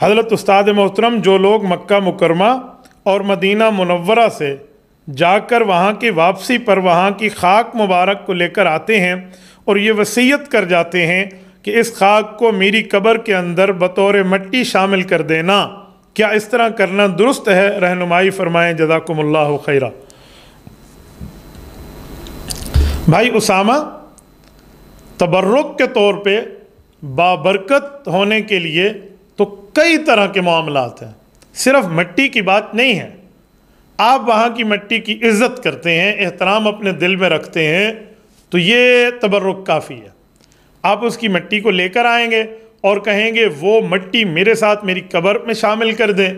हज़रत उस्ताद मोहतरम जो लोग मक्का मुकरमा और मदीना मुनवरा से जाकर वहाँ की वापसी पर वहाँ की खाक मुबारक को लेकर आते हैं और ये वसीयत कर जाते हैं कि इस खाक को मेरी कबर के अंदर बतौर मट्टी शामिल कर देना क्या इस तरह करना दुरुस्त है रहनुमाई फरमाएं जदाकुमल्ला खैरा भाई उसामा तबर्रुक के तौर पे बाबरकत होने के लिए तो कई तरह के मामलात हैं सिर्फ मिट्टी की बात नहीं है आप वहाँ की मिट्टी की इज्जत करते हैं एहतराम अपने दिल में रखते हैं तो ये तबर्रुक काफ़ी है आप उसकी मिट्टी को लेकर आएंगे और कहेंगे वो मिट्टी मेरे साथ मेरी कब्र में शामिल कर दें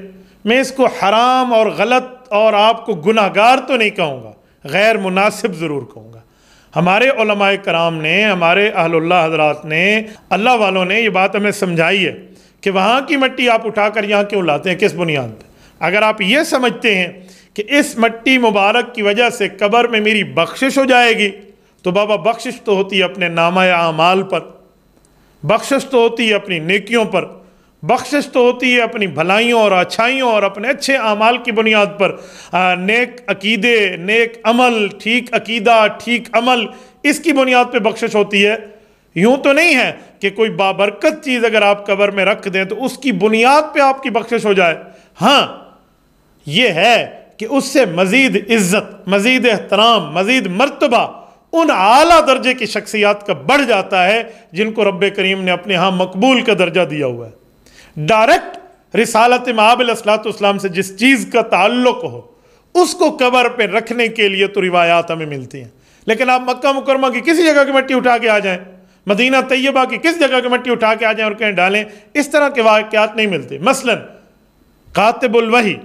मैं इसको हराम और गलत और आपको गुनाहगार तो नहीं कहूँगा गैर मुनासिब ज़रूर कहूँगा हमारे कराम ने हमारे अहल्ला हजरात ने अल्लाह वालों ने ये बात हमें समझाई है कि वहाँ की मिट्टी आप उठाकर यहाँ क्यों लाते हैं किस बुनियाद पर अगर आप ये समझते हैं कि इस मट्टी मुबारक की वजह से कबर में मेरी बख्शिश हो जाएगी तो बाबा बख्शिश तो होती है अपने नामा अमाल पर बख्शिश तो होती है अपनी नेकियों पर बख्शिश तो होती है अपनी भलाइयों और अच्छाइयों और अपने अच्छे अमाल की बुनियाद पर आ, नेक अकीदे नेक अमल ठीक अकीदा ठीक अमल इसकी बुनियाद पर बख्शिश होती है यूँ तो नहीं है कि कोई बाबरकत चीज़ अगर आप कबर में रख दें तो उसकी बुनियाद पर आपकी बख्शिश हो जाए हाँ यह है कि उससे मज़ीद इज़्ज़त मज़ीद एहतराम मज़ीद मरतबा उन आला दर्जे की शख्सियात का बढ़ जाता है जिनको रब करीम ने अपने यहां मकबूल का दर्जा दिया हुआ है डायरेक्ट रिसालत माबिलसलातम से जिस चीज़ का ताल्लुक हो उसको कबर पर रखने के लिए तो रिवायात हमें मिलती हैं लेकिन आप मक्का मुकरमा की किसी जगह की मट्टी उठा के आ जाएं मदीना तैयबा की किस जगह की मट्टी उठा के आ जाए और कहीं डालें इस तरह के वाक्यात नहीं मिलते मसलन कातबुलवही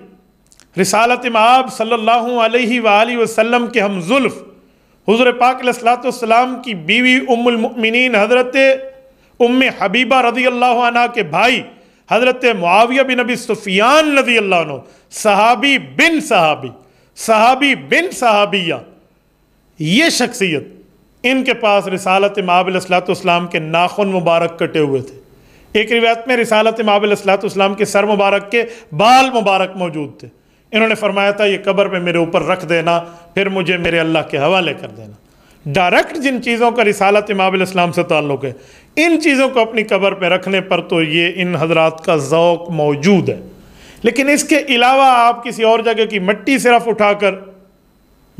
रिसालत माब सल्लल्लाहु अलैहि वसल्लम के हम जुल्फ़ हज़र पाकलाम की बीवी उम्मिन हज़रत उम हबीबा रदी अल्लाह के भाई हज़रत मुआविया बिन नबी सुफियान रदी अल्लाह सहाबी बिन सहाबी सहाबी बिन सहाबिया ये शख्सियत इनके पास रिसालत माबिल असलातम के नाखुन मुबारक कटे हुए थे एक रिवायत में रिसालत माबिल असलातम के सर मुबारक के बाल मुबारक मौजूद थे इन्होंने फरमाया था ये कब्र पे मेरे ऊपर रख देना फिर मुझे मेरे अल्लाह के हवाले कर देना डायरेक्ट जिन चीज़ों का रिसालत माबिल इस्लाम से ताल्लुक़ है इन चीज़ों को अपनी कब्र पे रखने पर तो ये इन हजरात का ओक़ मौजूद है लेकिन इसके अलावा आप किसी और जगह की मट्टी सिर्फ उठाकर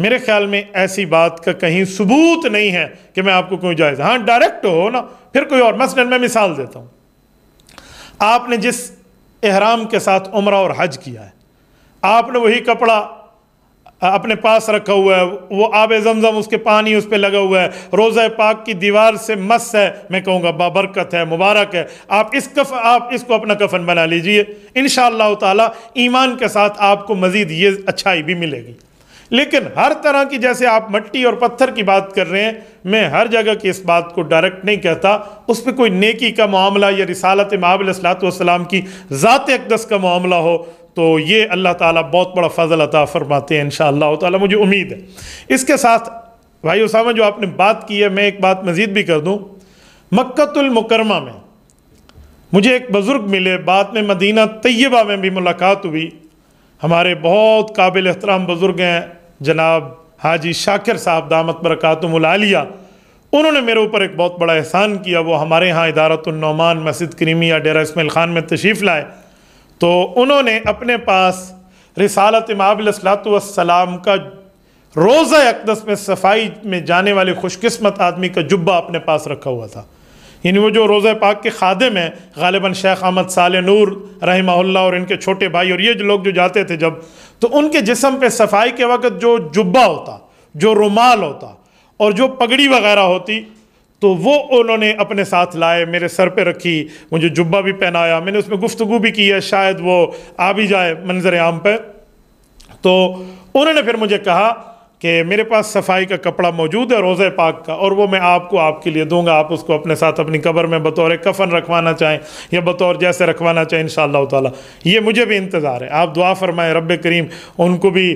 मेरे ख्याल में ऐसी बात का कहीं सबूत नहीं है कि मैं आपको कोई जायज़ हाँ डायरेक्ट हो ना फिर कोई और मसलन मैं मिसाल देता हूँ आपने जिस एहराम के साथ उम्र और हज किया है आपने वही कपड़ा अपने पास रखा हुआ है वो आब जमजम उसके पानी उस पर लगा हुआ है रोज़ा पाक की दीवार से मस है मैं कहूँगा बाबरकत है मुबारक है आप इस कफ आप इसको अपना कफन बना लीजिए इन शाह ईमान के साथ आपको मज़ीद ये अच्छाई भी मिलेगी लेकिन हर तरह की जैसे आप मट्टी और पत्थर की बात कर रहे हैं मैं हर जगह की इस बात को डायरेक्ट नहीं कहता उस पर कोई नेकी का मामला या रिसालत माबिल की ज़ात अकदस का मामला हो तो ये अल्लाह ताला बहुत बड़ा फजल अता फरमाते हैं इन ताला मुझे उम्मीद है इसके साथ भाई उसामा जो आपने बात की है मैं एक बात मज़ीद भी कर दूँ मक्तुलमकरमा में मुझे एक बुज़ुर्ग मिले बाद में मदीना तय्यबा में भी मुलाकात हुई हमारे बहुत काबिल एहतराम बुज़ुर्ग हैं जनाब हाजी शाकिर साहब दामत बरकतमिया उन्होंने मेरे ऊपर एक बहुत बड़ा एहसान किया वो हमारे यहाँ इदारतुलनौमान मस्जिद करीमी या डेरा इसमाइल ख़ान में तशीफ़ लाए तो उन्होंने अपने पास रिसालत इमाबलाम का रोज़ा अकदस में सफाई में जाने वाले खुशकस्मत आदमी का जुब्बा अपने पास रखा हुआ था यानी वो जो रोज़ा पाक के खादम हैं गालिबा शेख अहमद साल नूर रही और इनके छोटे भाई और ये जो लोग जो जाते थे जब तो उनके जिसम पे सफाई के वक्त जो जुब्बा होता जो रुमाल होता और जो पगड़ी वगैरह होती तो वो उन्होंने अपने साथ लाए मेरे सर पे रखी मुझे जुब्बा भी पहनाया मैंने उसमें गुफ्तु भी की है शायद वो आ भी जाए मंजर आम पर तो उन्होंने फिर मुझे कहा कि मेरे पास सफाई का कपड़ा मौजूद है रोज़े पाक का और वो मैं आपको आपके लिए दूंगा आप उसको अपने साथ अपनी कब्र में बतौर कफ़न रखवाना चाहें या बतौर जैसे रखवाना चाहें इन ताला ये मुझे भी इंतज़ार है आप दुआ फरमाएं रब करीम उनको भी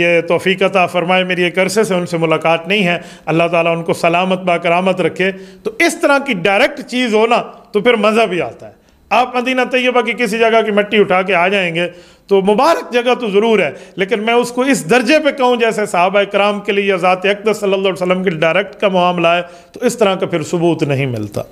ये तोफ़ीकता फरमाए मेरी एक अरसे से उनसे मुलाकात नहीं है अल्लाह ताली उनको सलामत बाकरामत रखे तो इस तरह की डायरेक्ट चीज़ हो ना तो फिर मज़ा भी आता है आप मदीना तैयबा की किसी जगह की मिट्टी उठा के आ जाएंगे तो मुबारक जगह तो ज़रूर है लेकिन मैं उसको इस दर्जे पे कहूँ जैसे साहब कराम के लिए या ज़ात अकदर सल्ला वसलम के डायरेक्ट का मामला है तो इस तरह का फिर सबूत नहीं मिलता